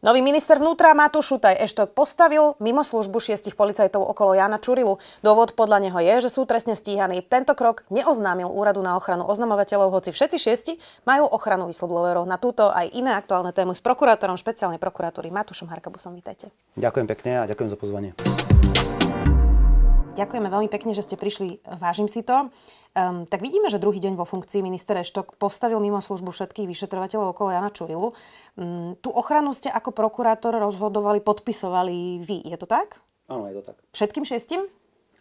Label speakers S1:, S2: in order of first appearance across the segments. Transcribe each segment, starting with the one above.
S1: Nový minister vnútra Matúš Šutaj Eštok postavil mimo službu šiestich policajtov okolo Jana Čurilu. Dôvod podľa neho je, že sú trestne stíhaní. Tento krok neoznámil Úradu na ochranu oznamovateľov, hoci všetci šiesti majú ochranu whistleblowerov. Na túto aj iné aktuálne tému s prokurátorom špeciálnej prokuratúry Matúšom Harkabusom. Vítajte.
S2: Ďakujem pekne a ďakujem za pozvanie.
S1: Ďakujeme veľmi pekne, že ste prišli. Vážim si to. Um, tak vidíme, že druhý deň vo funkcii minister Eštok postavil mimo službu všetkých vyšetrovateľov okolo Jana Čurilu. Um, tú ochranu ste ako prokurátor rozhodovali, podpisovali vy. Je to tak? Áno, je to tak. Všetkým šestim?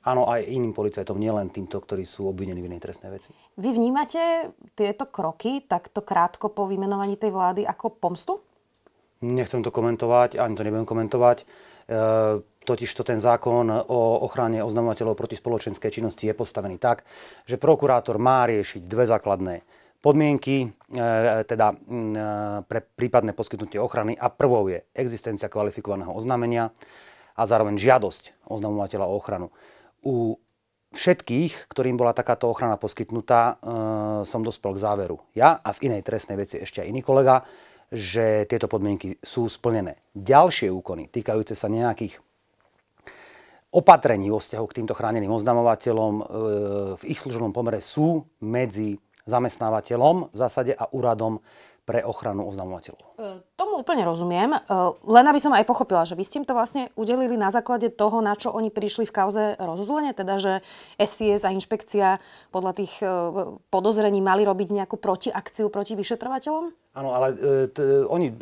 S2: Áno, aj iným policajtom, nielen týmto, ktorí sú obvinení v inej trestnej veci.
S1: Vy vnímate tieto kroky takto krátko po vymenovaní tej vlády ako pomstu?
S2: Nechcem to komentovať, ani to nebudem komentovať. E- Totižto ten zákon o ochrane oznamovateľov proti spoločenskej činnosti je postavený tak, že prokurátor má riešiť dve základné podmienky e, teda e, pre prípadné poskytnutie ochrany a prvou je existencia kvalifikovaného oznámenia a zároveň žiadosť oznamovateľa o ochranu. U všetkých, ktorým bola takáto ochrana poskytnutá, e, som dospel k záveru. Ja a v inej trestnej veci ešte aj iný kolega, že tieto podmienky sú splnené. Ďalšie úkony týkajúce sa nejakých opatrení vo vzťahu k týmto chráneným oznamovateľom e, v ich služobnom pomere sú medzi zamestnávateľom v zásade a úradom pre ochranu oznamovateľov.
S1: E, tomu úplne rozumiem. E, len aby som aj pochopila, že vy ste im to vlastne udelili na základe toho, na čo oni prišli v kauze rozuzlenie, teda že SIS a inšpekcia podľa tých podozrení mali robiť nejakú protiakciu proti vyšetrovateľom?
S2: Áno, ale t- oni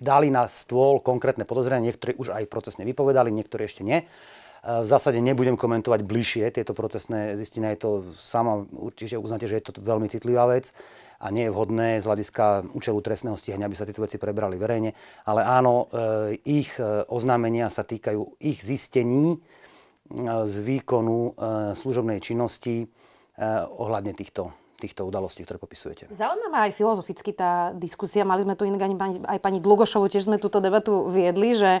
S2: dali na stôl konkrétne podozrenia, niektorí už aj procesne vypovedali, niektorí ešte nie. E, v zásade nebudem komentovať bližšie tieto procesné zistenia, je to sama, určite uznáte, že je to veľmi citlivá vec a nie je vhodné z hľadiska účelu trestného stíhania, aby sa tieto veci prebrali verejne. Ale áno, e, ich e, oznámenia sa týkajú ich zistení z výkonu služobnej činnosti ohľadne týchto týchto udalostí, ktoré popisujete.
S1: Zaujímavá aj filozoficky tá diskusia. Mali sme tu inak aj pani Dlugošovu, tiež sme túto debatu viedli, že e,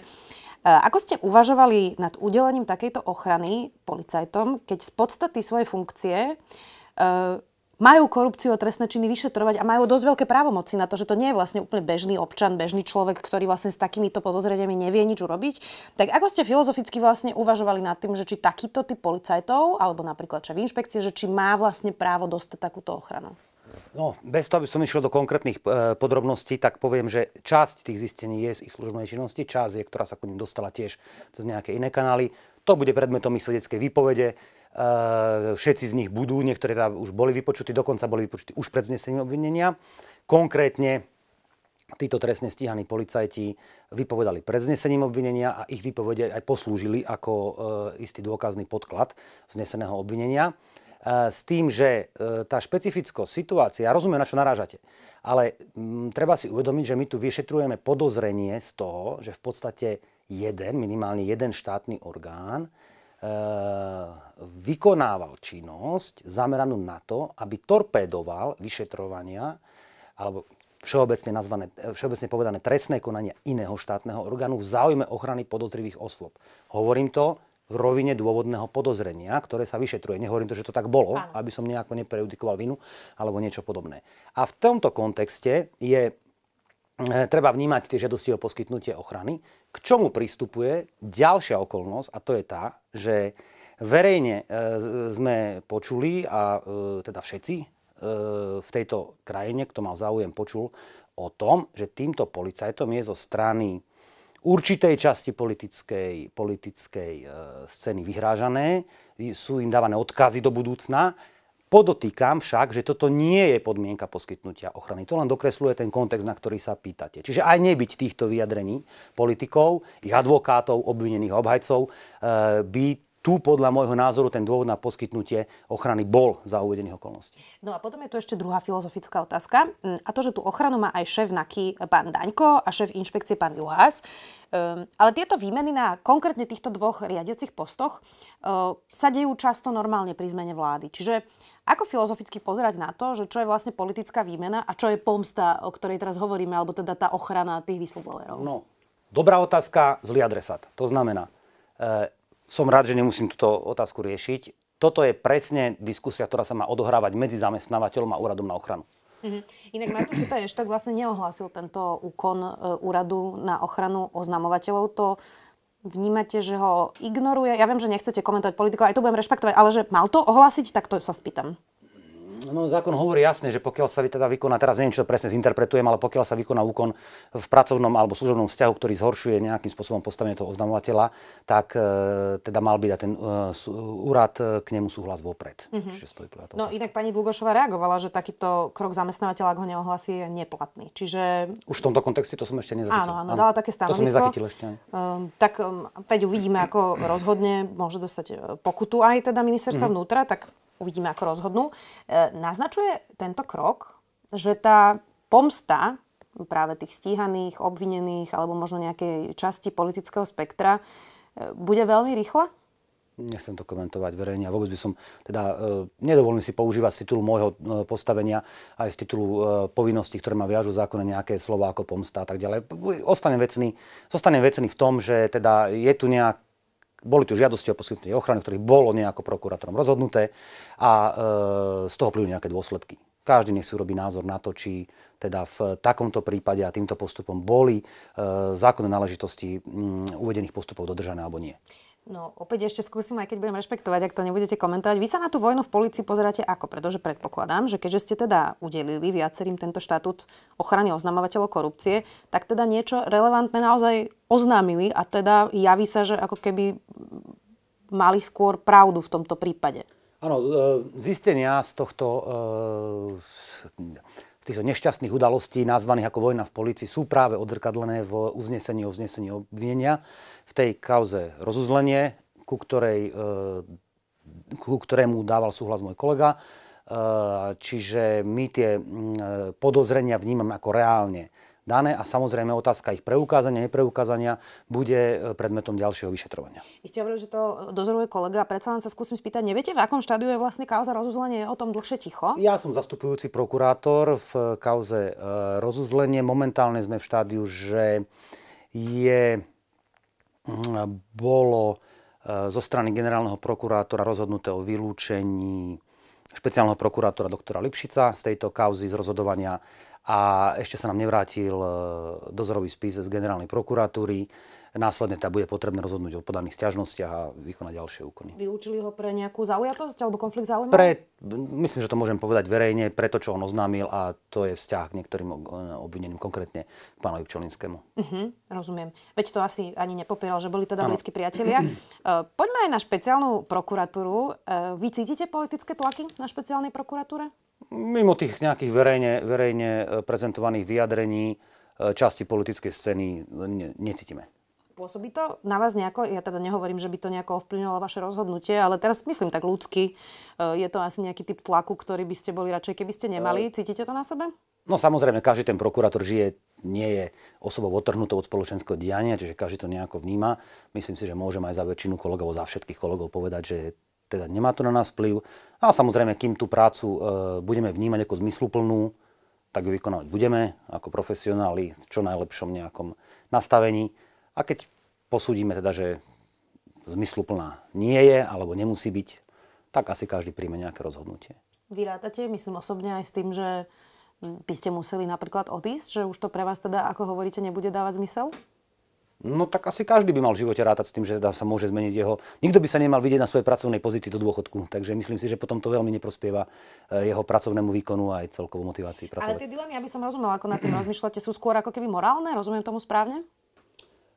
S1: ako ste uvažovali nad udelením takejto ochrany policajtom, keď z podstaty svojej funkcie e, majú korupciu a trestné činy vyšetrovať a majú dosť veľké právomoci na to, že to nie je vlastne úplne bežný občan, bežný človek, ktorý vlastne s takýmito podozreniami nevie nič urobiť. Tak ako ste filozoficky vlastne uvažovali nad tým, že či takýto typ policajtov, alebo napríklad šéf inšpekcie, že či má vlastne právo dostať takúto ochranu?
S2: No, bez toho, aby som išiel do konkrétnych e, podrobností, tak poviem, že časť tých zistení je z ich služobnej činnosti, časť je, ktorá sa k nim dostala tiež cez nejaké iné kanály. To bude predmetom ich svedeckej výpovede. Eh, všetci z nich budú, niektoré teda už boli vypočutí, dokonca boli vypočutí už pred znesením obvinenia. Konkrétne títo trestne stíhaní policajti vypovedali pred znesením obvinenia a ich vypovede aj poslúžili ako eh, istý dôkazný podklad vzneseného obvinenia. Eh, s tým, že tá špecifická situácia ja rozumiem, na čo narážate, ale mm, treba si uvedomiť, že my tu vyšetrujeme podozrenie z toho, že v podstate jeden, minimálne jeden štátny orgán E, vykonával činnosť zameranú na to, aby torpédoval vyšetrovania alebo všeobecne, nazvané, e, všeobecne povedané trestné konania iného štátneho orgánu v záujme ochrany podozrivých osôb. Hovorím to v rovine dôvodného podozrenia, ktoré sa vyšetruje. Nehovorím to, že to tak bolo, Áno. aby som nejako neprejudikoval vinu alebo niečo podobné. A v tomto kontexte je Eh, treba vnímať tie žiadosti o poskytnutie ochrany. K čomu pristupuje ďalšia okolnosť, a to je tá, že verejne eh, sme počuli, a eh, teda všetci v tejto krajine, kto mal záujem, počul o tom, že týmto policajtom je zo strany určitej časti politickej, politickej scény vyhrážané, sú im dávané odkazy do budúcna Podotýkam však, že toto nie je podmienka poskytnutia ochrany. To len dokresluje ten kontext, na ktorý sa pýtate. Čiže aj nebyť týchto vyjadrení politikov, ich advokátov, obvinených obhajcov eh, by tu podľa môjho názoru ten dôvod na poskytnutie ochrany bol za uvedených okolností.
S1: No a potom je tu ešte druhá filozofická otázka. Mm, a to, že tú ochranu má aj šéf NAKY pán Daňko a šéf inšpekcie pán Juhás. Um, ale tieto výmeny na konkrétne týchto dvoch riadiacich postoch uh, sa dejú často normálne pri zmene vlády. Čiže ako filozoficky pozerať na to, že čo je vlastne politická výmena a čo je pomsta, o ktorej teraz hovoríme, alebo teda tá ochrana tých whistleblowerov? No,
S2: dobrá otázka, zlý adresát. To znamená, uh, som rád, že nemusím túto otázku riešiť. Toto je presne diskusia, ktorá sa má odohrávať medzi zamestnávateľom a úradom na ochranu.
S1: Mm-hmm. Inak Matúš Šutaj tak vlastne neohlásil tento úkon e, úradu na ochranu oznamovateľov. To vnímate, že ho ignoruje? Ja viem, že nechcete komentovať politiku, aj to budem rešpektovať, ale že mal to ohlásiť, tak to sa spýtam.
S2: No, zákon hovorí jasne, že pokiaľ sa teda vykoná, teraz neviem, čo to presne zinterpretujem, ale pokiaľ sa vykoná úkon v pracovnom alebo služobnom vzťahu, ktorý zhoršuje nejakým spôsobom postavenie toho oznamovateľa, tak e, teda mal byť ten e, úrad e, k nemu súhlas vopred. Mm-hmm. Čiže stojí
S1: no inak pani Dlugošová reagovala, že takýto krok zamestnávateľa, ak ho neohlasí, je neplatný. Čiže...
S2: Už v tomto kontexte to som ešte nezachytil. Áno, áno, áno. dala také stanovisko. To som nezachytil ešte.
S1: Um, tak um, teď uvidíme, ako rozhodne, môže dostať e, pokutu aj teda ministerstva mm-hmm. vnútra, tak uvidíme, ako rozhodnú. E, naznačuje tento krok, že tá pomsta práve tých stíhaných, obvinených alebo možno nejakej časti politického spektra e, bude veľmi rýchla?
S2: Nechcem to komentovať verejne a vôbec by som teda e, nedovolím si používať z titulu môjho e, postavenia aj z titulu e, povinností, ktoré ma viažu zákone nejaké slova ako pomsta a tak ďalej. Ostanem vecný, zostanem vecný v tom, že teda je tu nejak, boli tu žiadosti o poskytnutie ochrany, ktorých bolo nejako prokurátorom rozhodnuté a e, z toho plynú nejaké dôsledky. Každý nech si urobí názor na to, či teda v takomto prípade a týmto postupom boli e, zákonné náležitosti m, uvedených postupov dodržané alebo nie.
S1: No, opäť ešte skúsim, aj keď budem rešpektovať, ak to nebudete komentovať. Vy sa na tú vojnu v polícii pozeráte ako? Pretože predpokladám, že keďže ste teda udelili viacerým tento štatút ochrany oznamovateľov korupcie, tak teda niečo relevantné naozaj oznámili a teda javí sa, že ako keby mali skôr pravdu v tomto prípade.
S2: Áno, e, zistenia z tohto e, týchto nešťastných udalostí nazvaných ako vojna v polícii sú práve odzrkadlené v uznesení o vznesení obvinenia v tej kauze rozuzlenie, ku, ktorej, e, ku ktorému dával súhlas môj kolega. E, čiže my tie e, podozrenia vnímame ako reálne dané a samozrejme otázka ich preukázania, nepreukázania bude e, predmetom ďalšieho vyšetrovania.
S1: Vy ste hovorili, že to dozoruje kolega, predsa len sa skúsim spýtať, neviete, v akom štádiu je vlastne kauza rozuzlenie, je o tom dlhšie ticho?
S2: Ja som zastupujúci prokurátor v e, kauze e, rozuzlenie. Momentálne sme v štádiu, že je, mm, bolo zo strany generálneho prokurátora rozhodnuté o vylúčení špeciálneho prokurátora doktora Lipšica z tejto kauzy z rozhodovania a ešte sa nám nevrátil eh, dozorový spis z generálnej prokuratúry následne tá teda bude potrebné rozhodnúť o podaných stiažnostiach a vykonať ďalšie úkony.
S1: Vyučili ho pre nejakú zaujatosť alebo konflikt záujmov? Pre,
S2: myslím, že to môžem povedať verejne, pre to, čo on oznámil a to je vzťah k niektorým obvineným, konkrétne k pánovi Pčolinskému. Uh-huh,
S1: mhm, rozumiem. Veď to asi ani nepopieral, že boli teda ano. blízki priatelia. E, poďme aj na špeciálnu prokuratúru. E, vy cítite politické tlaky na špeciálnej prokuratúre?
S2: Mimo tých nejakých verejne, verejne e, prezentovaných vyjadrení, časti politickej scény ne, necítime.
S1: Pôsobí to na vás nejako, ja teda nehovorím, že by to nejako ovplyvňovalo vaše rozhodnutie, ale teraz myslím tak ľudsky, e, je to asi nejaký typ tlaku, ktorý by ste boli radšej, keby ste nemali. E, Cítite to na sebe?
S2: No samozrejme, každý ten prokurátor žije, nie je osobou otrhnutou od spoločenského diania, čiže každý to nejako vníma. Myslím si, že môžem aj za väčšinu kolegov, za všetkých kolegov povedať, že teda nemá to na nás vplyv. A samozrejme, kým tú prácu e, budeme vnímať ako zmysluplnú, tak ju vykonávať budeme ako profesionáli v čo najlepšom nejakom nastavení a keď posúdime teda, že zmysluplná nie je alebo nemusí byť, tak asi každý príjme nejaké rozhodnutie.
S1: rátate, myslím osobne aj s tým, že by ste museli napríklad odísť, že už to pre vás teda, ako hovoríte, nebude dávať zmysel?
S2: No tak asi každý by mal v živote rátať s tým, že teda sa môže zmeniť jeho... Nikto by sa nemal vidieť na svojej pracovnej pozícii do dôchodku, takže myslím si, že potom to veľmi neprospieva eh, jeho pracovnému výkonu a aj celkovú motivácii pracovať. Ale tie
S1: dilemy, aby som rozumela, ako na tým rozmýšľate, sú skôr ako keby morálne, rozumiem tomu správne?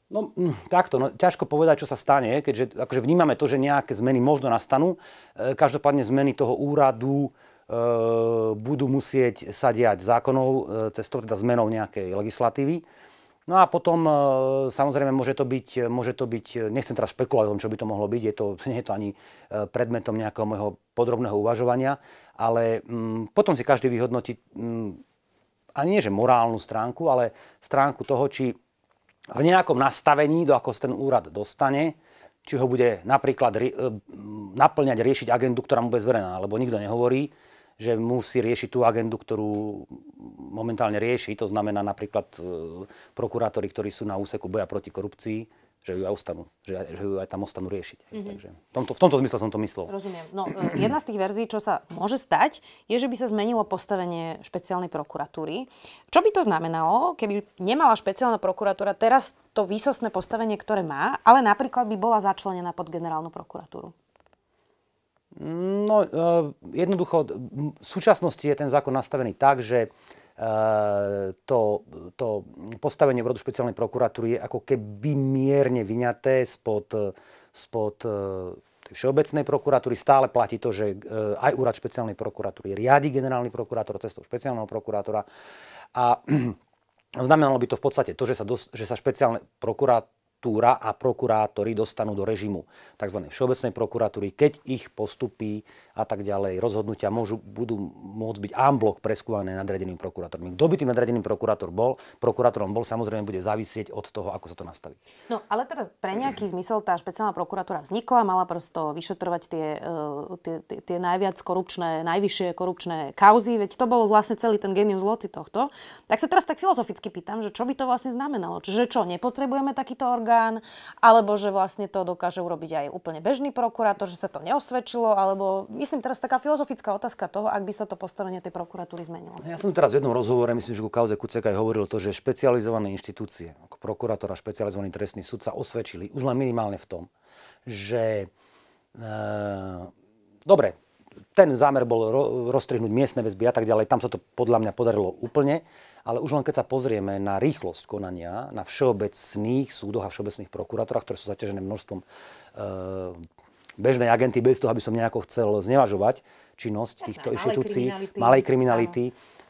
S2: No hm, takto, no, ťažko povedať, čo sa stane, keďže akože vnímame to, že nejaké zmeny možno nastanú. E, každopádne zmeny toho úradu e, budú musieť sa diať zákonov, e, cestou teda zmenou nejakej legislatívy. No a potom e, samozrejme môže to byť, môže to byť e, nechcem teraz špekulovať o tom, čo by to mohlo byť, je to, nie je to ani e, predmetom nejakého môjho podrobného uvažovania, ale m, hm, potom si každý vyhodnotí m, hm, ani nie že morálnu stránku, ale stránku toho, či v nejakom nastavení, do ako ten úrad dostane, či ho bude napríklad ri- e, naplňať, riešiť agendu, ktorá mu bude zverená, lebo nikto nehovorí, že musí riešiť tú agendu, ktorú momentálne rieši. To znamená napríklad e, prokurátori, ktorí sú na úseku boja proti korupcii, že ju aj ostanú, že, aj, že ju aj tam ostanú riešiť. Mm-hmm. Takže v tomto, v tomto zmysle som to myslel.
S1: Rozumiem. No, e, jedna z tých verzií, čo sa môže stať, je, že by sa zmenilo postavenie špeciálnej prokuratúry. Čo by to znamenalo, keby nemala špeciálna prokuratúra teraz to výsostné postavenie, ktoré má, ale napríklad by bola začlenená pod generálnu
S2: prokuratúru? No, e, jednoducho, v súčasnosti je ten zákon nastavený tak, že Eh, to, to postavenie v špeciálnej prokuratúry je ako keby mierne vyňaté spod, spod eh, Všeobecnej prokuratúry stále platí to, že eh, aj úrad špeciálnej prokuratúry riadi generálny prokurátor cestou špeciálneho prokurátora. A znamenalo by to v podstate to, že sa, dos, že sa špeciálne prokurátor prokuratúra a prokurátori dostanú do režimu tzv. všeobecnej prokuratúry, keď ich postupí a tak ďalej rozhodnutia môžu, budú môcť byť amblok preskúvané nadradeným prokurátormi. Kto by tým nadradeným prokurátor bol, prokurátorom bol, samozrejme bude závisieť od toho, ako sa to nastaví.
S1: No ale teda pre nejaký zmysel tá špeciálna prokuratúra vznikla, mala prosto vyšetrovať tie, e, tie, tie, tie najviac korupčné, najvyššie korupčné kauzy, veď to bol vlastne celý ten genius loci tohto. Tak sa teraz tak filozoficky pýtam, že čo by to vlastne znamenalo? Čiže čo, nepotrebujeme takýto orgán? orgán, alebo že vlastne to dokáže urobiť aj úplne bežný prokurátor, že sa to neosvedčilo, alebo myslím teraz taká filozofická otázka toho, ak by sa to postavenie tej prokuratúry zmenilo. Ja som teraz v jednom
S2: rozhovore, myslím, že ku kauze Kucek aj hovoril to, že špecializované inštitúcie, ako prokurátor a špecializovaný trestný súd sa osvedčili už len minimálne v tom, že e, dobre, ten zámer bol ro- roztrihnúť miestne väzby a tak ďalej. Tam sa to podľa mňa podarilo úplne. Ale už len keď sa pozrieme na rýchlosť konania, na všeobecných súdoch a všeobecných prokurátorách, ktoré sú zaťažené množstvom e, bežnej agenty, bez toho, aby som nejako chcel znevažovať činnosť týchto inštitúcií, malej kriminality,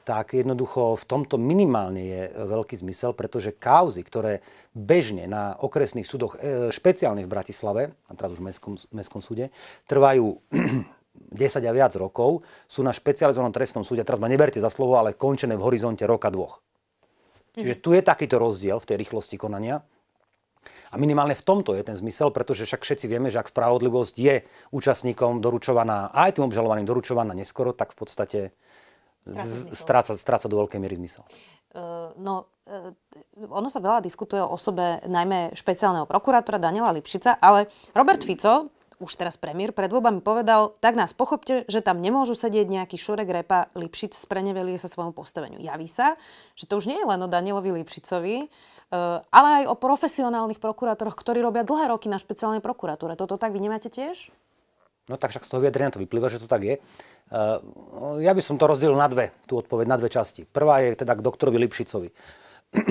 S2: tak jednoducho v tomto minimálne je veľký zmysel, pretože kauzy, ktoré bežne na okresných súdoch, eh, špeciálne v Bratislave, a teraz už v mestskom, mestskom súde, trvajú 10 a viac rokov, sú na špecializovanom trestnom súde, teraz ma neberte za slovo, ale končené v horizonte roka dvoch. Čiže mhm. tu je takýto rozdiel v tej rýchlosti konania. A minimálne v tomto je ten zmysel, pretože však všetci vieme, že ak spravodlivosť je účastníkom doručovaná, aj tým obžalovaným doručovaná neskoro, tak v podstate stráca, stráca do veľkej miery zmysel. Eh,
S1: no, eh, ono sa veľa diskutuje o osobe najmä špeciálneho prokurátora Daniela Lipšica, ale Robert Fico už teraz premiér pred voľbami povedal, tak nás pochopte, že tam nemôžu sedieť nejaký Šurek Repa, Lipšic sprenevelie sa svojmu postaveniu. Javí sa, že to už nie je len o Danielovi Lipšicovi, e, ale aj o profesionálnych prokurátoroch, ktorí robia dlhé roky na špeciálnej prokuratúre. Toto tak vy nemáte tiež?
S2: No tak však z toho vyjadrenia to vyplýva, že to tak je. E, ja by som to rozdelil na dve, tú odpoveď na dve časti. Prvá je teda k doktorovi Lipšicovi.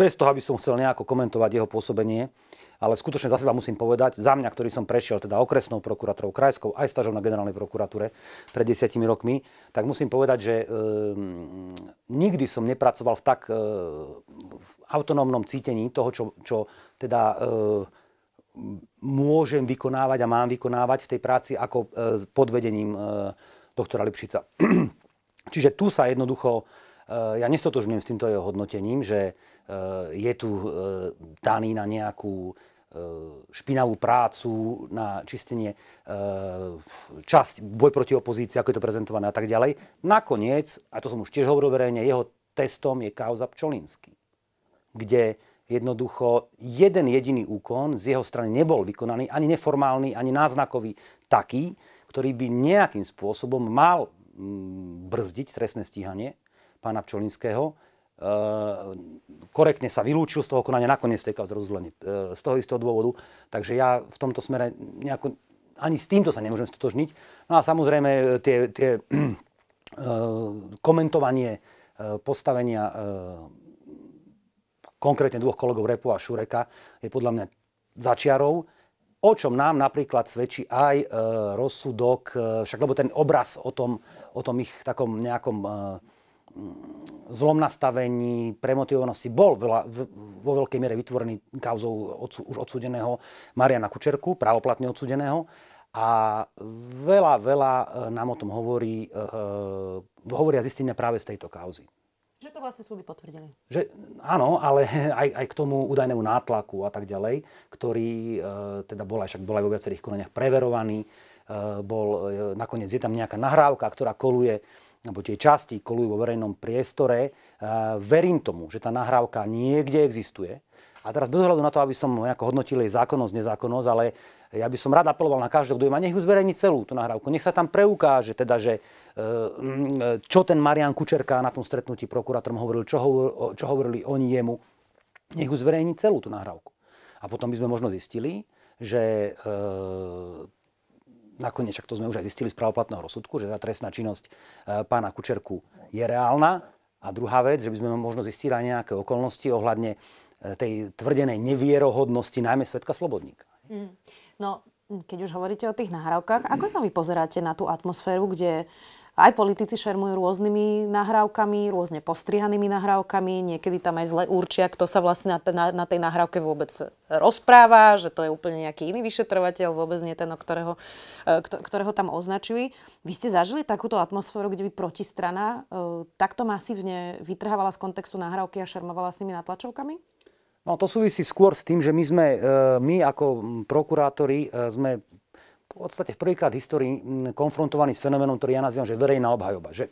S2: Bez toho, aby som chcel nejako komentovať jeho pôsobenie, ale skutočne za seba musím povedať, za mňa, ktorý som prešiel teda okresnou prokuratúrou, krajskou, aj stažou na generálnej prokuratúre pred desiatimi rokmi, tak musím povedať, že e, nikdy som nepracoval v tak e, v autonómnom cítení toho, čo, čo teda e, môžem vykonávať a mám vykonávať v tej práci ako e, pod vedením e, doktora Lipšica. Čiže tu sa jednoducho, ja nestotožňujem s týmto jeho hodnotením, že je tu daný na nejakú E, špinavú prácu na čistenie, e, časť boj proti opozícii, ako je to prezentované a tak ďalej. Nakoniec, a to som už tiež hovoril verejne, jeho testom je kauza Pčolinský, kde jednoducho jeden jediný úkon z jeho strany nebol vykonaný, ani neformálny, ani náznakový taký, ktorý by nejakým spôsobom mal mm, brzdiť trestné stíhanie pána Pčolinského Eh, korektne sa vylúčil z toho konania, nakoniec tej kauze rozdelenie eh, z toho istého dôvodu. Takže ja v tomto smere nejako, ani s týmto sa nemôžem stotožniť. No a samozrejme eh, tie, tie komentovanie postavenia konkrétne dvoch kolegov Repu a Šureka je podľa mňa začiarov, o čom nám napríklad svedčí aj rozsudok, však lebo ten obraz o tom, o tom ich takom nejakom zlom nastavení, premotivovanosti bol veľa, v, vo veľkej miere vytvorený kauzou odsú, už odsudeného Mariana Kučerku, právoplatne odsudeného. A veľa, veľa e, nám o tom hovorí, e, e, hovoria zistenia práve z tejto kauzy.
S1: Že to vlastne súdy potvrdili.
S2: Že, áno, ale aj, aj k tomu údajnému nátlaku a tak ďalej, ktorý e, teda bol aj, však bol aj vo viacerých konaniach preverovaný. E, bol, e, nakoniec je tam nejaká nahrávka, ktorá koluje alebo tie časti kolujú vo verejnom priestore, e, verím tomu, že tá nahrávka niekde existuje. A teraz bez ohľadu na to, aby som nejako hodnotil jej zákonnosť, nezákonnosť, ale ja by som rád apeloval na každého, kto ju má, nech ju zverejní celú tú nahrávku. Nech sa tam preukáže, teda, že e, čo ten Marian Kučerka na tom stretnutí prokurátorom hovoril, čo, hovor, čo hovorili oni jemu. Nech ju zverejní celú tú nahrávku. A potom by sme možno zistili, že e, nakoniec, to sme už aj zistili z pravoplatného rozsudku, že tá trestná činnosť e, pána Kučerku je reálna. A druhá vec, že by sme možno zistili aj nejaké okolnosti ohľadne e, tej tvrdenej nevierohodnosti najmä svetka Slobodníka.
S1: Mm. No, keď už hovoríte o tých nahrávkach, ako sa vy pozeráte na tú atmosféru, kde uh, aj politici šermujú rôznymi nahrávkami, rôzne postrihanými nahrávkami, niekedy tam aj zle určia, kto sa vlastne na, na, na tej nahrávke vôbec e, rozpráva, že to je úplne nejaký iný vyšetrovateľ, vôbec nie ten, ktorého, e, ktorého tam označili. Vy ste zažili takúto atmosféru, kde by protistrana e, takto masívne vytrhávala z kontextu nahrávky a šermovala s nimi natlačovkami?
S2: No to súvisí skôr s tým, že my sme, my ako prokurátori sme v podstate prvýkrát v histórii konfrontovaní s fenoménom, ktorý ja nazývam, že verejná obhajoba. Že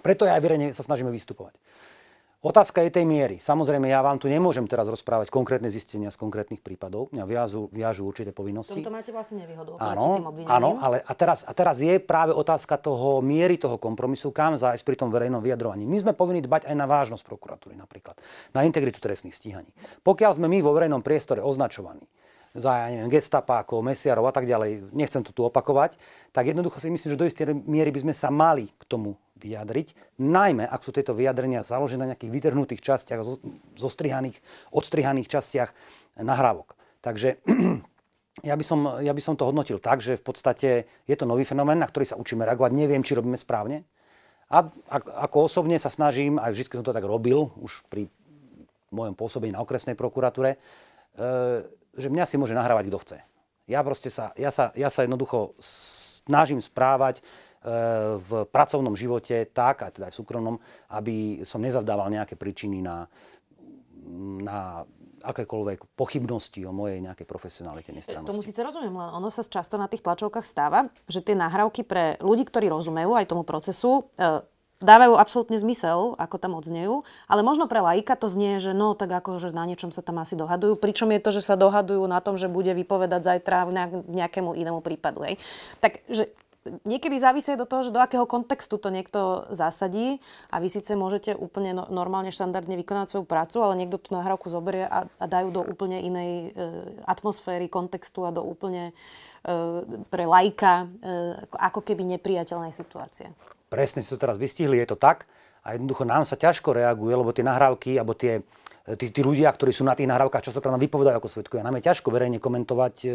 S2: preto ja aj verejne sa snažíme vystupovať. Otázka je tej miery. Samozrejme, ja vám tu nemôžem teraz rozprávať konkrétne zistenia z konkrétnych prípadov. Mňa viažu, viažu určité povinnosti. V tomto
S1: máte vlastne nevýhodu áno, Áno,
S2: ale a teraz, a teraz je práve otázka toho miery toho kompromisu, kam zájsť pri tom verejnom vyjadrovaní. My sme povinni dbať aj na vážnosť prokuratúry napríklad, na integritu trestných stíhaní. Pokiaľ sme my vo verejnom priestore označovaní za, ja neviem, gestapákov, mesiarov a tak ďalej, nechcem to tu opakovať, tak jednoducho si myslím, že do istej miery by sme sa mali k tomu vyjadriť, najmä ak sú tieto vyjadrenia založené na nejakých vytrhnutých častiach, zostrihaných, odstrihaných častiach nahrávok. Takže ja by, som, ja by som to hodnotil tak, že v podstate je to nový fenomén, na ktorý sa učíme reagovať, neviem, či robíme správne. A, ako osobne sa snažím, aj vždy som to tak robil, už pri mojom pôsobení na okresnej prokuratúre, e, že mňa si môže nahrávať, kto chce. Ja proste sa, ja sa, ja sa jednoducho snažím správať e, v pracovnom živote tak, a teda aj v súkromnom, aby som nezavdával nejaké príčiny na, na akékoľvek pochybnosti o mojej nejakej profesionalite, e, nestrannosti.
S1: Tomu síce rozumiem, len ono sa často na tých tlačovkách stáva, že tie nahrávky pre ľudí, ktorí rozumejú aj tomu procesu, e, dávajú absolútne zmysel, ako tam odznejú, ale možno pre laika to znie, že no tak ako, že na niečom sa tam asi dohadujú, pričom je to, že sa dohadujú na tom, že bude vypovedať zajtra nejakému inému prípadu. Hej. Tak, že niekedy závisí do toho, že do akého kontextu to niekto zasadí a vy síce môžete úplne no, normálne, štandardne vykonať svoju prácu, ale niekto tú nahrávku zoberie a, a dajú do úplne inej e, atmosféry, kontextu a do úplne e, pre lajka e, ako keby nepriateľnej situácie
S2: presne si to teraz vystihli, je to tak. A jednoducho nám sa ťažko reaguje, lebo tie nahrávky, alebo tie, e, tí, tí ľudia, ktorí sú na tých nahrávkach, čo sa teda nám vypovedajú ako svetkovia, nám je ťažko verejne komentovať e, e,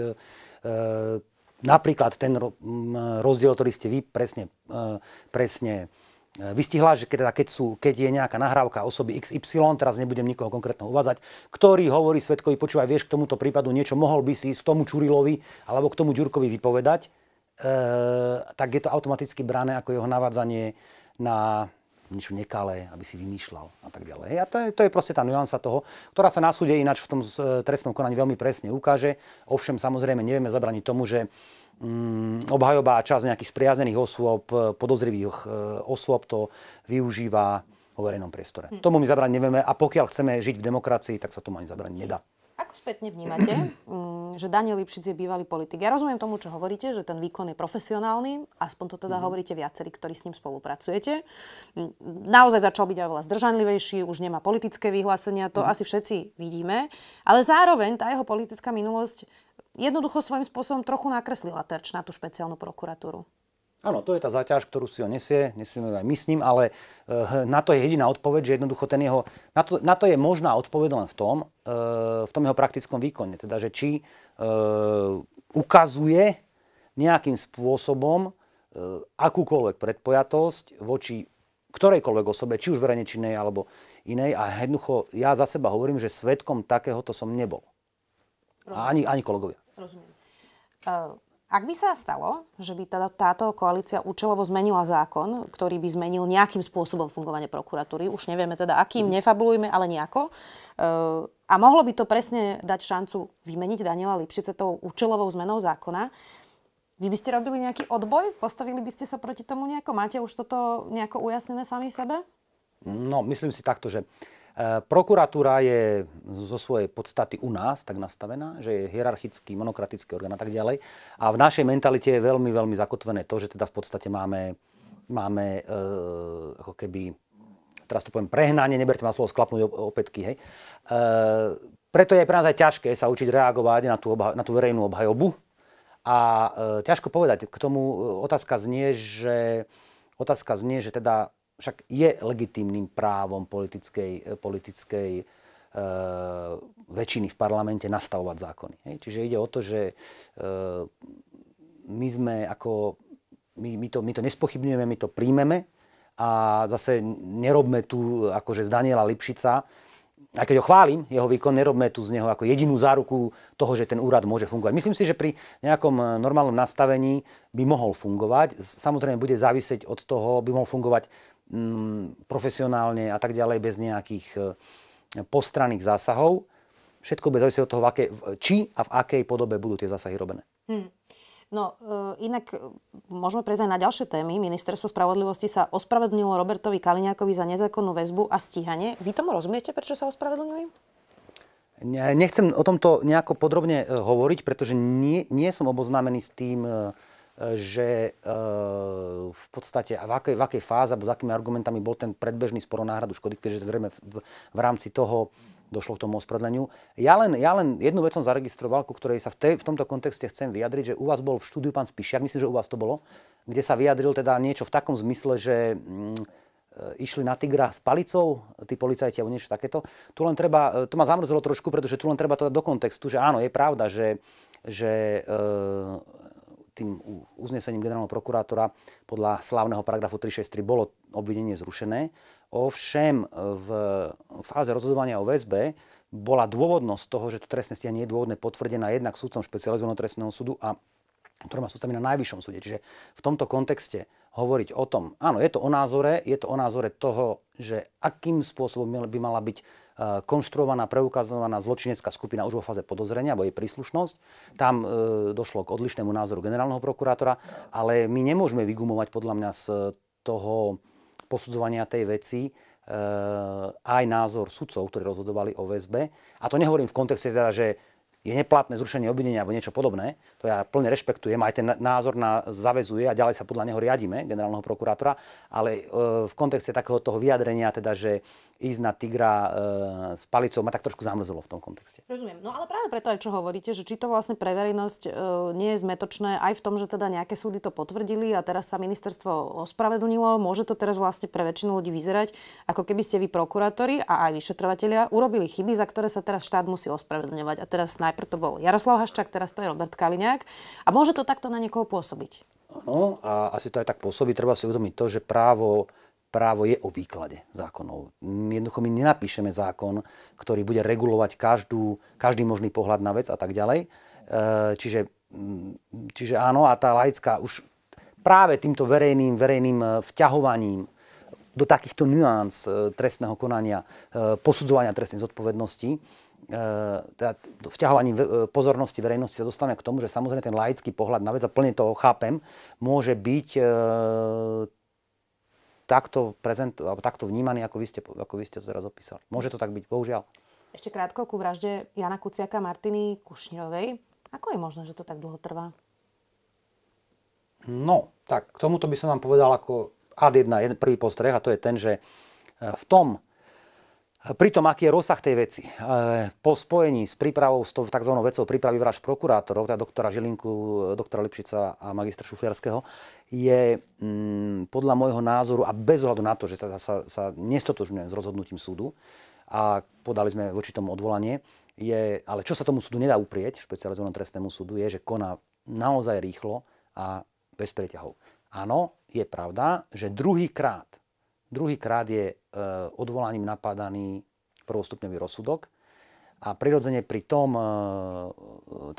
S2: napríklad ten ro, m, rozdiel, ktorý ste vy presne, e, presne e, vystihla, že keď, teda keď, sú, keď je nejaká nahrávka osoby XY, teraz nebudem nikoho konkrétne uvádzať, ktorý hovorí svetkovi, počúvaj, vieš, k tomuto prípadu niečo mohol by si z tomu Čurilovi alebo k tomu Ďurkovi vypovedať, Eh, tak je to automaticky brané ako jeho navádzanie na niečo nekalé, aby si vymýšľal a tak ďalej. A to je, to je proste tá nuansa toho, ktorá sa na súde ináč v tom eh, trestnom konaní veľmi presne ukáže. Ovšem, samozrejme, nevieme zabraniť tomu, že mm, obhajoba časť nejakých spriaznených osôb, eh, podozrivých osôb to využíva vo verejnom priestore. Hm. Tomu my zabraniť nevieme a pokiaľ chceme žiť v demokracii, tak sa tomu ani zabraniť nedá.
S1: Ako spätne vnímate, mm, že Daniel Lipšic je bývalý politik? Ja rozumiem tomu, čo hovoríte, že ten výkon je profesionálny, aspoň to teda mm-hmm. hovoríte viacerí, ktorí s ním spolupracujete. Mm, naozaj začal byť oveľa zdržanlivejší, už nemá politické vyhlásenia, to mm-hmm. asi všetci vidíme, ale zároveň tá jeho politická minulosť jednoducho svojím spôsobom trochu nakreslila terč na tú špeciálnu prokuratúru.
S2: Áno, to je tá zaťaž, ktorú si ho nesie, nesieme aj my s ním, ale eh, na to je jediná odpoveď, že jednoducho ten jeho, na to, na to je možná odpoveď len v tom, eh, v tom jeho praktickom výkone, teda, že či eh, ukazuje nejakým spôsobom akúkoľvek predpojatosť voči ktorejkoľvek osobe, či už verejne činnej alebo inej. A jednoducho ja za seba hovorím, že svetkom takéhoto som nebol.
S1: Rozumiem. A ani, ani kolegovia. Rozumiem. Uh... Ak by sa stalo, že by teda táto koalícia účelovo zmenila zákon, ktorý by zmenil nejakým spôsobom fungovanie prokuratúry, už nevieme teda akým, mhm. nefabulujme, ale nejako, eh, a mohlo by to presne dať šancu vymeniť Daniela Lipšice tou účelovou zmenou zákona, vy by ste robili nejaký odboj? Postavili by ste sa proti tomu nejako? Máte už toto nejako ujasnené sami sebe?
S2: No, myslím si takto, že Eh, prokuratúra je zo svojej podstaty u nás tak nastavená, že je hierarchický, monokratický orgán a tak ďalej. A v našej mentalite je veľmi, veľmi zakotvené to, že teda v podstate máme, máme e, ako keby, teraz to poviem prehnanie, neberte ma slovo sklapnúť opätky, hej. E, preto je pre nás aj ťažké sa učiť reagovať na tú, obha- na tú verejnú obhajobu. A e, ťažko povedať, k tomu otázka znie, že, otázka znie, že teda však je legitímnym právom politickej, eh, politickej e, väčšiny v parlamente nastavovať zákony. Hej? Čiže ide o to, že e, my sme ako, my, my, to, my to nespochybňujeme, my to príjmeme a zase nerobme tu akože z Daniela Lipšica, aj keď ho chválim, jeho výkon, nerobme tu z neho ako jedinú záruku toho, že ten úrad môže fungovať. Myslím si, že pri nejakom normálnom nastavení by mohol fungovať. Samozrejme bude závisieť od toho, by mohol fungovať Mm, profesionálne a tak ďalej, bez nejakých e, postranných zásahov. Všetko bude závisieť od toho, v aké, či a v akej podobe budú tie zásahy robené.
S1: Hmm. No, e, inak e, môžeme prejsť aj na ďalšie témy. Ministerstvo spravodlivosti sa ospravedlnilo Robertovi Kaliňákovi za nezákonnú väzbu a stíhanie. Vy tomu rozumiete, prečo sa ospravedlnili?
S2: Nechcem o tomto nejako podrobne hovoriť, pretože nie, nie som oboznámený s tým, že eh, v podstate v akej, v akej fáze alebo s akými argumentami bol ten predbežný spor o náhradu škody, keďže zrejme v, v rámci toho došlo k tomu ospredleniu. Ja len, ja len jednu vec som zaregistroval, ku ktorej sa v, tej, v tomto kontexte chcem vyjadriť, že u vás bol v štúdiu pán Spišiak, myslím, že u vás to bolo, kde sa vyjadril teda niečo v takom zmysle, že mm, išli na tigra s palicou, tí policajti alebo niečo takéto. Tu len treba, to ma zamrzelo trošku, pretože tu len treba to dať do kontextu, že áno, je pravda, že, že eh, tým uznesením generálneho prokurátora podľa slávneho paragrafu 363 bolo obvinenie zrušené. Ovšem v fáze rozhodovania o VSB bola dôvodnosť toho, že to trestné stíhanie je dôvodne potvrdená jednak súdcom špecializovaného trestného súdu a troma súdcami na najvyššom súde. Čiže v tomto kontexte hovoriť o tom, áno, je to o názore, je to o názore toho, že akým spôsobom by mala byť konštruovaná, preukazovaná zločinecká skupina už vo fáze podozrenia alebo jej príslušnosť. Tam e, došlo k odlišnému názoru generálneho prokurátora, ale my nemôžeme vygumovať podľa mňa z toho posudzovania tej veci e, aj názor sudcov, ktorí rozhodovali o väzbe. A to nehovorím v kontexte teda, že je neplatné zrušenie obvinenia alebo niečo podobné, to ja plne rešpektujem, aj ten názor na zavezuje a ďalej sa podľa neho riadíme, generálneho prokurátora, ale e, v kontexte takého toho vyjadrenia, teda, že ísť na tigra e, s palicou ma tak trošku zamrzelo v tom kontexte.
S1: Rozumiem. No ale práve preto aj čo hovoríte, že či to vlastne pre verejnosť e, nie je zmetočné aj v tom, že teda nejaké súdy to potvrdili a teraz sa ministerstvo ospravedlnilo, môže to teraz vlastne pre väčšinu ľudí vyzerať, ako keby ste vy prokurátori a aj vyšetrovatelia urobili chyby, za ktoré sa teraz štát musí ospravedlňovať. A teraz najprv to bol Jaroslav Haščák, teraz to je Robert Kaliňák a môže to takto na niekoho pôsobiť.
S2: No a asi to aj tak pôsobí. Treba si uvedomiť to, že právo právo je o výklade zákonov. Jednoducho my nenapíšeme zákon, ktorý bude regulovať každú, každý možný pohľad na vec a tak ďalej. E, čiže, mm, čiže áno, a tá laická už práve týmto verejným, verejným e, vťahovaním do takýchto nuáns e, trestného konania, posudzovania trestnej zodpovednosti, teda vťahovaním pozornosti verejnosti sa dostaneme k tomu, že samozrejme ten laický pohľad na vec, a plne toho chápem, môže byť takto, prezent, alebo takto vnímaný, ako vy, ste, ako vy ste to teraz opísali. Môže to tak byť, bohužiaľ.
S1: Ešte krátko ku vražde Jana Kuciaka Martiny Kušňovej. Ako je možné, že to tak dlho trvá?
S2: No, tak k tomuto by som vám povedal ako ad 1, prvý postreh, a to je ten, že eh, v tom, pri tom, aký je rozsah tej veci, eh, po spojení s prípravou, s tzv. vecou prípravy vražd prokurátorov, teda doktora Žilinku, eh, doktora Lipšica a magistra Šufliarského, je mm, podľa môjho názoru, a bez ohľadu na to, že sa, sa, sa nestotožňujem s rozhodnutím súdu, a podali sme voči tomu odvolanie, je, ale čo sa tomu súdu nedá uprieť, špecializovanom trestnému súdu, je, že koná naozaj rýchlo a bez preťahov. Áno, je pravda, že druhýkrát Druhýkrát je eh, odvolaním napádaný prvostupňový rozsudok a prirodzene pri tom eh, eh,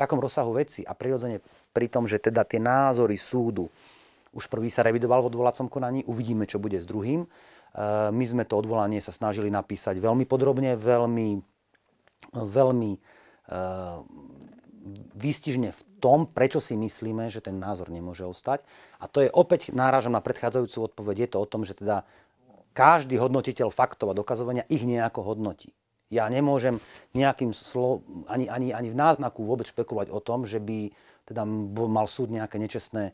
S2: takom rozsahu veci a prirodzene pri tom, že teda tie názory súdu už prvý sa revidoval v odvolacom konaní, uvidíme, čo bude s druhým. My sme to odvolanie sa snažili napísať veľmi podrobne, veľmi, veľmi výstižne v tom, prečo si myslíme, že ten názor nemôže ostať. A to je opäť, náražam na predchádzajúcu odpoveď, je to o tom, že teda každý hodnotiteľ faktov a dokazovania ich nejako hodnotí. Ja nemôžem nejakým slo- ani, ani, ani v náznaku vôbec špekulovať o tom, že by teda mal súd nejaké nečestné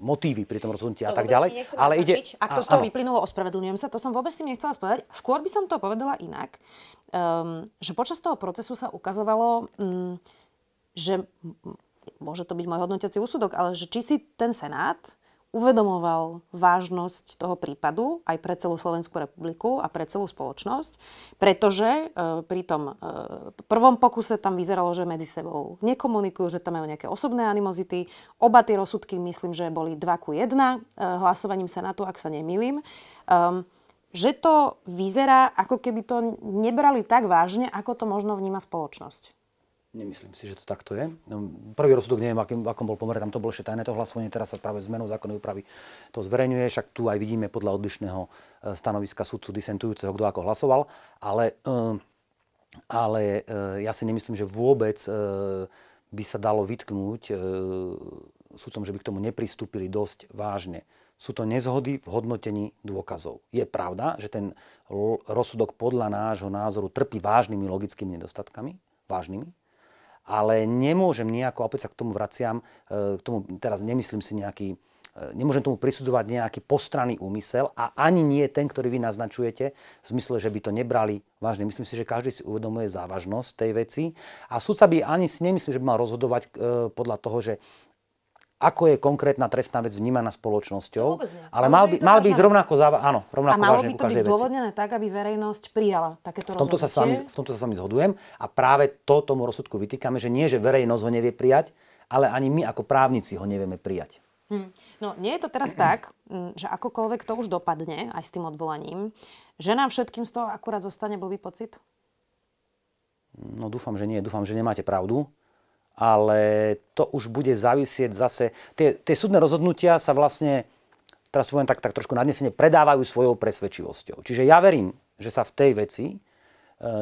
S2: motívy pri tom rozhodnutí a tak ďalej. Ale ide... Ak to z toho
S1: vyplynulo, ospravedlňujem sa, to som vôbec s tým nechcela spovedať. Skôr by som to povedala inak, um, že počas toho procesu sa ukazovalo, um, že môže to byť môj hodnotiaci úsudok, ale že či si ten senát uvedomoval vážnosť toho prípadu aj pre celú Slovenskú republiku a pre celú spoločnosť, pretože e, pri tom e, prvom pokuse tam vyzeralo, že medzi sebou nekomunikujú, že tam majú nejaké osobné animozity. Oba tie rozsudky myslím, že boli 2 ku 1 e, hlasovaním Senátu, ak sa nemýlim. Ehm, že to vyzerá, ako keby to nebrali tak vážne, ako to možno vníma spoločnosť.
S2: Nemyslím si, že to takto je. No, prvý rozsudok neviem, akým, akom bol pomer, tam to bolo ešte tajné to hlasovanie, teraz sa práve zmenou zákonnej úpravy to zverejňuje, však tu aj vidíme podľa odlišného e, stanoviska sudcu disentujúceho, kto ako hlasoval, ale, e, ale e, ja si nemyslím, že vôbec by sa dalo vytknúť sudcom, že by k tomu nepristúpili dosť vážne. Sú to nezhody v hodnotení dôkazov. Je pravda, že ten rozsudok podľa nášho názoru trpí vážnymi logickými nedostatkami, vážnymi, ale nemôžem nejako, opäť sa k tomu vraciam, e, k tomu teraz nemyslím si nejaký, e, nemôžem tomu prisudzovať nejaký postranný úmysel a ani nie ten, ktorý vy naznačujete, v zmysle, že by to nebrali vážne. Myslím si, že každý si uvedomuje závažnosť tej veci a sa by ani si nemyslím, že by mal rozhodovať e, podľa toho, že ako je konkrétna trestná vec vnímaná spoločnosťou, ale mal by, mal by ísť rovnako záva, áno, rovnako A malo by to byť zdôvodnené
S1: tak, aby verejnosť prijala takéto v tomto rozhodnutie? Sa s vami, v
S2: tomto sa s vami zhodujem a práve to tomu rozsudku vytýkame, že nie, že verejnosť ho nevie prijať, ale ani my ako právnici ho nevieme prijať.
S1: Hm. No nie je to teraz tak, hm, že akokoľvek to už dopadne, aj s tým odvolaním, že nám všetkým z toho akurát zostane blbý pocit?
S2: No dúfam, že nie. Dúfam, že nemáte pravdu ale to už bude závisieť zase. Tie, tie súdne rozhodnutia sa vlastne, teraz poviem tak, tak trošku nadnesenie, predávajú svojou presvedčivosťou. Čiže ja verím, že sa v tej veci e,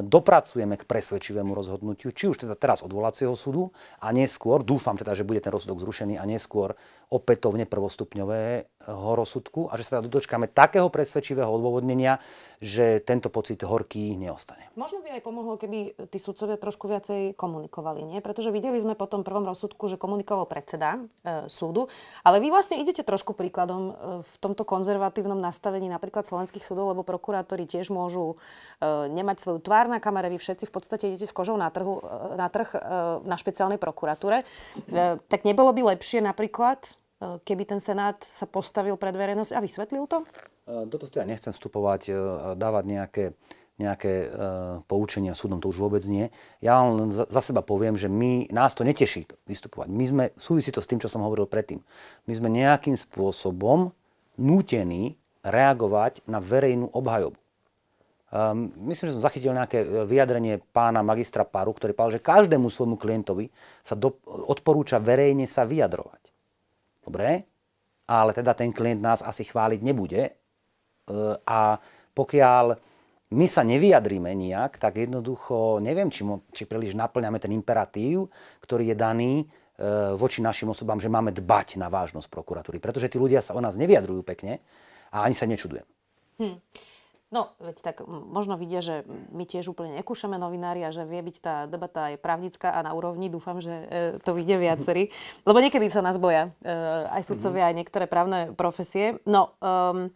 S2: dopracujeme k presvedčivému rozhodnutiu, či už teda teraz odvolacieho súdu a neskôr, dúfam teda, že bude ten rozsudok zrušený a neskôr opätovne prvostupňového eh, rozsudku a že sa teda dočkáme takého presvedčivého odôvodnenia, že tento pocit horký neostane.
S1: Možno by aj pomohlo, keby tí sudcovia trošku viacej komunikovali, nie? Pretože videli sme po tom prvom rozsudku, že komunikoval predseda e, súdu, ale vy vlastne idete trošku príkladom e, v tomto konzervatívnom nastavení napríklad slovenských súdov, lebo prokurátori tiež môžu e, nemať svoju tvár na kamere, vy všetci v podstate idete s kožou na, trhu, e, na trh e, na špeciálnej prokuratúre. E, tak nebolo by lepšie napríklad E, keby ten Senát sa postavil pred verejnosť a vysvetlil to?
S2: E, do toho teda nechcem vstupovať, e, dávať nejaké, nejaké poučenia súdom, to už vôbec nie. Ja len za, za seba poviem, že my, nás to neteší vystupovať. My sme, súvisí to s tým, čo som hovoril predtým. My sme nejakým spôsobom nútení reagovať na verejnú obhajobu. Um, myslím, že som zachytil nejaké vyjadrenie pána magistra Paru, ktorý povedal, že každému svojmu klientovi sa do, odporúča verejne sa vyjadrovať. Dobre? Ale teda ten klient nás asi chváliť nebude. E, a pokiaľ my sa nevyjadríme nejak, tak jednoducho neviem, či, mo, či príliš naplňame ten imperatív, ktorý je daný e, voči našim osobám, že máme dbať na vážnosť prokuratúry. Pretože tí ľudia sa o nás nevyjadrujú pekne a ani sa nečudujem. Hm.
S1: No, veď tak možno vidia, že my tiež úplne nekúšame novinári a že vie byť tá debata aj právnická a na úrovni. Dúfam, že e, to vyjde viacerí. Mhm. Lebo niekedy sa nás boja e, aj mhm. sudcovia, aj niektoré právne profesie. No, um,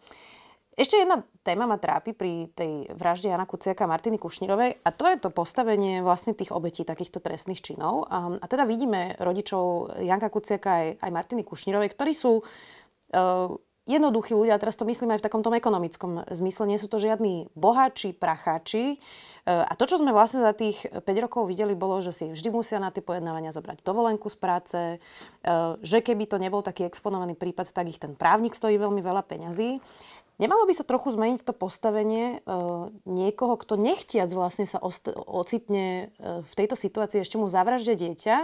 S1: ešte jedna téma ma trápi pri tej vražde Jana Kuciaka a Martiny Kušnírovej a to je to postavenie vlastne tých obetí takýchto trestných činov. A, a teda vidíme rodičov Janka Kuciaka aj, aj Martiny Kušnírovej, ktorí sú uh, jednoduchí ľudia, a teraz to myslím aj v takomto ekonomickom zmysle, nie sú to žiadni boháči, pracháči. E, a to, čo sme vlastne za tých 5 rokov videli, bolo, že si vždy musia na tie pojednávania zobrať dovolenku z práce, e, že keby to nebol taký exponovaný prípad, tak ich ten právnik stojí veľmi veľa peňazí. Nemalo by sa trochu zmeniť to postavenie e, niekoho, kto nechtiac vlastne sa ocitne v tejto situácii, ešte mu zavražde dieťa,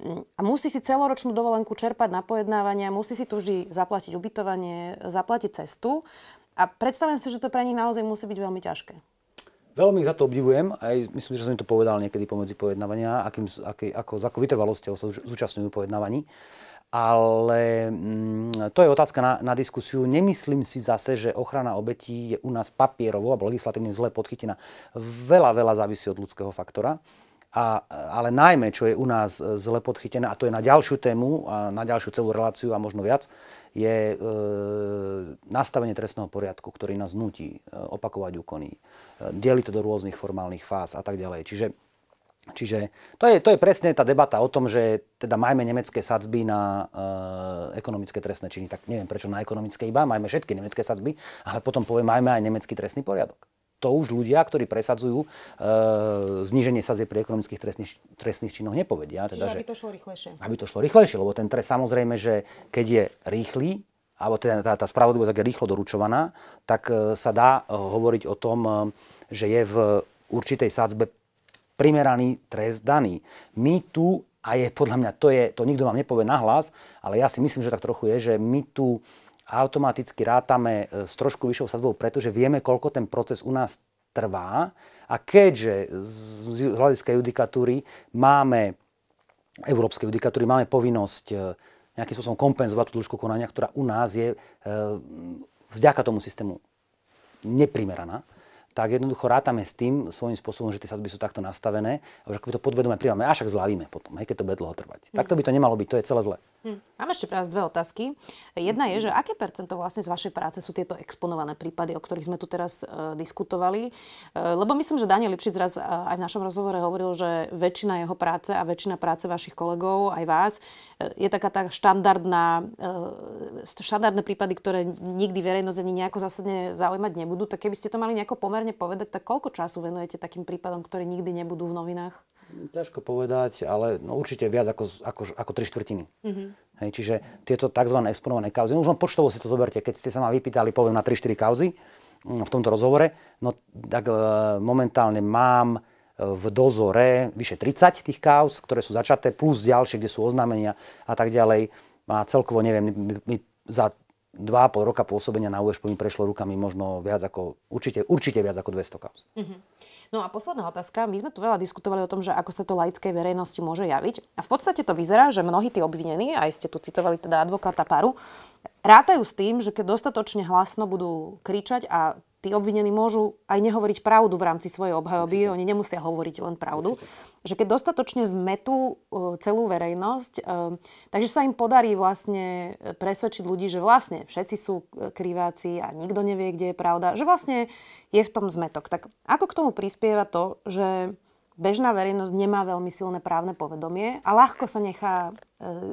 S1: Mm, a musí si celoročnú dovolenku čerpať na pojednávania, musí si tu vždy zaplatiť ubytovanie, zaplatiť cestu. A predstavujem si, že to pre nich naozaj musí byť veľmi ťažké.
S2: Veľmi za to obdivujem, aj myslím, že som im to povedal niekedy pomedzi pojednávania, akým, aký, ako, s akou vytrvalosťou sa zúčastňujú pojednávaní. Ale mm, to je otázka na, na diskusiu. Nemyslím si zase, že ochrana obetí je u nás papierovo alebo legislatívne zle podchytená. Veľa, veľa závisí od ľudského faktora. A, ale najmä, čo je u nás e, zle podchytené, a to je na ďalšiu tému a na ďalšiu celú reláciu a možno viac, je e, nastavenie trestného poriadku, ktorý nás nutí e, opakovať úkony, e, deli to do rôznych formálnych fáz a tak ďalej. Čiže, čiže to, je, to je presne tá debata o tom, že teda majme nemecké sadzby na e, ekonomické trestné činy. Tak neviem, prečo na ekonomické iba, majme všetky nemecké sadzby, ale potom poviem, majme aj nemecký trestný poriadok to už ľudia, ktorí presadzujú e, zníženie sadzie pri ekonomických trestných, trestných činoch, nepovedia. Teda, Čiže že, aby to
S1: šlo rýchlejšie. Aby to šlo rýchlejšie,
S2: lebo ten trest samozrejme, že keď je rýchly, alebo teda tá, tá spravodlivosť, je rýchlo doručovaná, tak e, sa dá e, hovoriť o tom, e, že je v určitej sádzbe primeraný trest daný. My tu, a je podľa mňa, to, je, to nikto vám nepovie nahlas, ale ja si myslím, že tak trochu je, že my tu automaticky rátame e, s trošku vyššou sadzbou, pretože vieme, koľko ten proces u nás trvá. A keďže z hľadiska judikatúry máme, európskej judikatúry máme povinnosť e, nejakým spôsobom kompenzovať tú dĺžku konania, ktorá u nás je e, vďaka tomu systému neprimeraná, tak jednoducho rátame s tým svojím spôsobom, že tie sadzby sú takto nastavené a už by to podvedome príjmame, až ak zľavíme potom, hej, keď to bude dlho trvať. Hm. Takto by to nemalo byť, to je celé zle. Hm.
S1: Mám ešte pre vás dve otázky. Jedna je, že aké percento vlastne z vašej práce sú tieto exponované prípady, o ktorých sme tu teraz uh, diskutovali? Uh, lebo myslím, že Daniel Lipšic raz uh, aj v našom rozhovore hovoril, že väčšina jeho práce a väčšina práce vašich kolegov, aj vás, uh, je taká tá štandardná, uh, štandardné prípady, ktoré nikdy verejnosť ani nejako zásadne zaujímať nebudú. Tak keby ste to mali nejako pomer primárne povedať, tak koľko času venujete takým prípadom, ktoré nikdy nebudú v novinách?
S2: Ťažko povedať, ale no určite viac ako, ako, ako tri štvrtiny. Mm-hmm. Hej, čiže tieto tzv. exponované kauzy, no už len počtovo si to zoberte, keď ste sa ma vypýtali, poviem na 3-4 kauzy mm, v tomto rozhovore, no tak e, momentálne mám e, v dozore vyše 30 tých kauz, ktoré sú začaté, plus ďalšie, kde sú oznámenia a tak ďalej. A celkovo neviem, my, my za dva pol roka pôsobenia na UŠP mi prešlo rukami možno viac ako, určite, určite viac ako 200 kaus.
S1: Mm-hmm. No a posledná otázka. My sme tu veľa diskutovali o tom, že ako sa to laickej verejnosti môže javiť. A v podstate to vyzerá, že mnohí tí obvinení, aj ste tu citovali teda advokáta Paru, rátajú s tým, že keď dostatočne hlasno budú kričať a tí obvinení môžu aj nehovoriť pravdu v rámci svojej obhajoby, Určite. oni nemusia hovoriť len pravdu. Určite. Že keď dostatočne zmetú e, celú verejnosť, e, takže sa im podarí vlastne e, presvedčiť ľudí, že vlastne všetci sú kriváci a nikto nevie, kde je pravda, že vlastne je v tom zmetok. Tak ako k tomu prispieva to, že bežná verejnosť nemá veľmi silné právne povedomie a ľahko sa nechá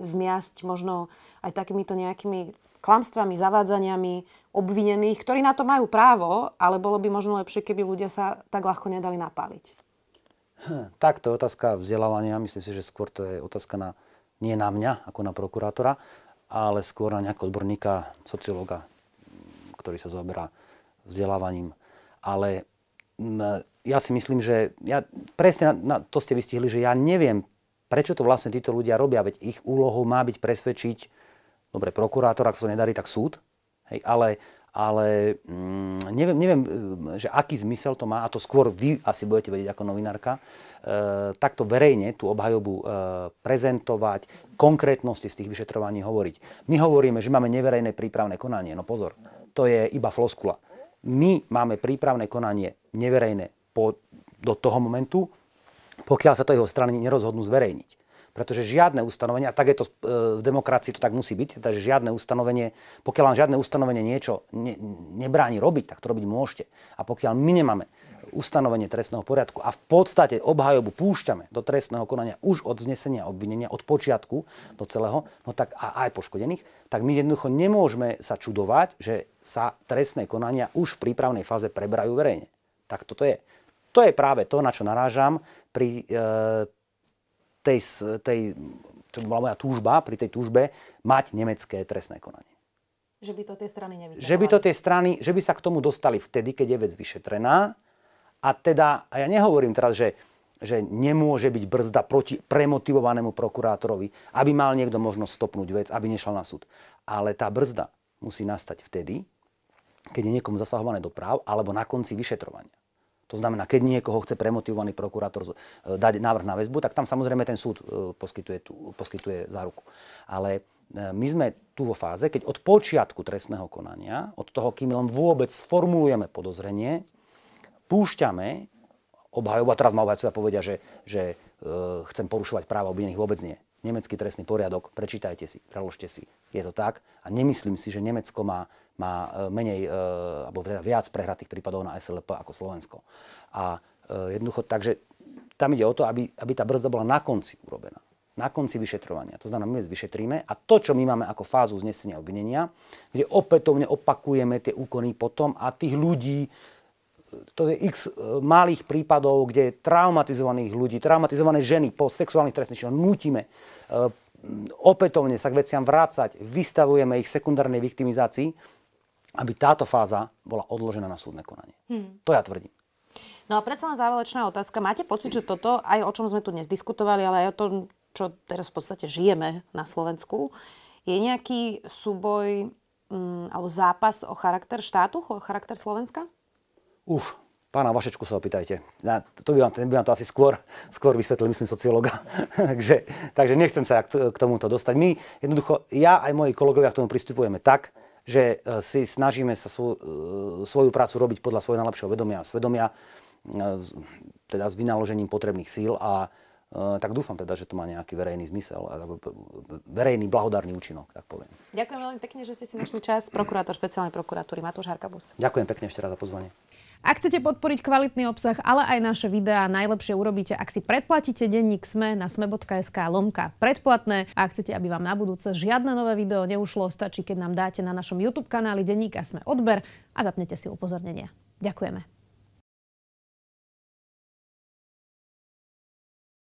S1: zmiasť možno aj takýmito nejakými klamstvami, zavádzaniami obvinených, ktorí na to majú právo, ale bolo by možno lepšie, keby ľudia sa tak ľahko nedali napáliť.
S2: Hm, takto je otázka vzdelávania. Myslím si, že skôr to je otázka na, nie na mňa ako na prokurátora, ale skôr na nejakého odborníka, sociológa, ktorý sa zaoberá vzdelávaním. Ale m, hm, ja si myslím, že ja, presne na, na, to ste vystihli, že ja neviem, prečo to vlastne títo ľudia robia, veď ich úlohou má byť presvedčiť dobre, prokurátor, ak sa to nedarí, tak súd, hej, ale, ale mm, neviem, neviem, mm, že aký zmysel to má, a to skôr vy asi budete vedieť ako novinárka, e, takto verejne tú obhajobu e, prezentovať, konkrétnosti z tých vyšetrovaní hovoriť. My hovoríme, že máme neverejné prípravné konanie, no pozor, to je iba floskula. My máme prípravné konanie neverejné po, do toho momentu, pokiaľ sa to jeho strany nerozhodnú zverejniť. Pretože žiadne ustanovenie, a tak je to e, v demokracii, to tak musí byť, takže žiadne ustanovenie, pokiaľ vám žiadne ustanovenie niečo ne, nebráni robiť, tak to robiť môžete. A pokiaľ my nemáme ustanovenie trestného poriadku a v podstate obhajobu púšťame do trestného konania už od znesenia obvinenia, od počiatku do celého, no tak a aj poškodených, tak my jednoducho nemôžeme sa čudovať, že sa trestné konania už v prípravnej fáze prebrajú verejne. Tak toto je. To je práve to, na čo narážam pri e, tej, tej čo bola moja túžba, pri tej túžbe mať nemecké trestné konanie.
S1: Že by to tie strany nevyčerpali.
S2: Že by to tie strany, že by sa k tomu dostali vtedy, keď je vec vyšetrená. A teda, a ja nehovorím teraz, že, že nemôže byť brzda proti premotivovanému prokurátorovi, aby mal niekto možnosť stopnúť vec, aby nešla na súd. Ale tá brzda musí nastať vtedy, keď je niekomu zasahované do práv alebo na konci vyšetrovania. To znamená, keď niekoho chce premotivovaný prokurátor e, dať návrh na väzbu, tak tam samozrejme ten súd e, poskytuje, tú, poskytuje záruku. Ale e, my sme tu vo fáze, keď od počiatku trestného konania, od toho, kým len vôbec sformulujeme podozrenie, púšťame obhajobu, a teraz ma obhajcovia povedia, že, že e, chcem porušovať práva obvinených, vôbec nie nemecký trestný poriadok, prečítajte si, preložte si. Je to tak a nemyslím si, že Nemecko má, má e, menej, e, alebo teda viac prehratých prípadov na SLP ako Slovensko. A e, jednoducho, takže tam ide o to, aby, aby tá brzda bola na konci urobená. Na konci vyšetrovania. To znamená, my vyšetríme a to, čo my máme ako fázu znesenia obvinenia, kde opätovne opakujeme tie úkony potom a tých ľudí, to je x e, malých prípadov, kde traumatizovaných ľudí, traumatizované ženy po sexuálnych trestných činoch nutíme e, opätovne sa k veciam vrácať, vystavujeme ich sekundárnej viktimizácii, aby táto fáza bola odložená na súdne konanie. Hmm. To ja tvrdím.
S1: No a predsa len záverečná otázka. Máte pocit, že toto, aj o čom sme tu dnes diskutovali, ale aj o tom, čo teraz v podstate žijeme na Slovensku, je nejaký súboj mm, alebo zápas o charakter štátu, o charakter
S2: Slovenska? Už, pána Vašečku sa opýtajte. Na, to by vám, ten by vám to asi skôr, skôr vysvetlil, myslím, sociológa. takže, takže nechcem sa k tomuto dostať. My jednoducho, ja aj moji kolegovia k tomu pristupujeme tak, že e, si snažíme sa svoju, e, svoju prácu robiť podľa svojho najlepšieho vedomia a svedomia, e, teda s vynaložením potrebných síl a tak dúfam teda, že to má nejaký verejný zmysel, verejný blahodárny účinok, tak poviem.
S1: Ďakujem veľmi pekne, že ste si našli čas. Prokurátor špeciálnej prokuratúry Matúš Harkabus.
S2: Ďakujem pekne ešte raz za pozvanie.
S1: Ak chcete podporiť kvalitný obsah, ale aj naše videá, najlepšie urobíte, ak si predplatíte denník SME na sme.sk lomka predplatné. A ak chcete, aby vám na budúce žiadne nové video neušlo, stačí, keď nám dáte na našom YouTube kanáli denníka SME odber a zapnete si
S2: upozornenia. Ďakujeme.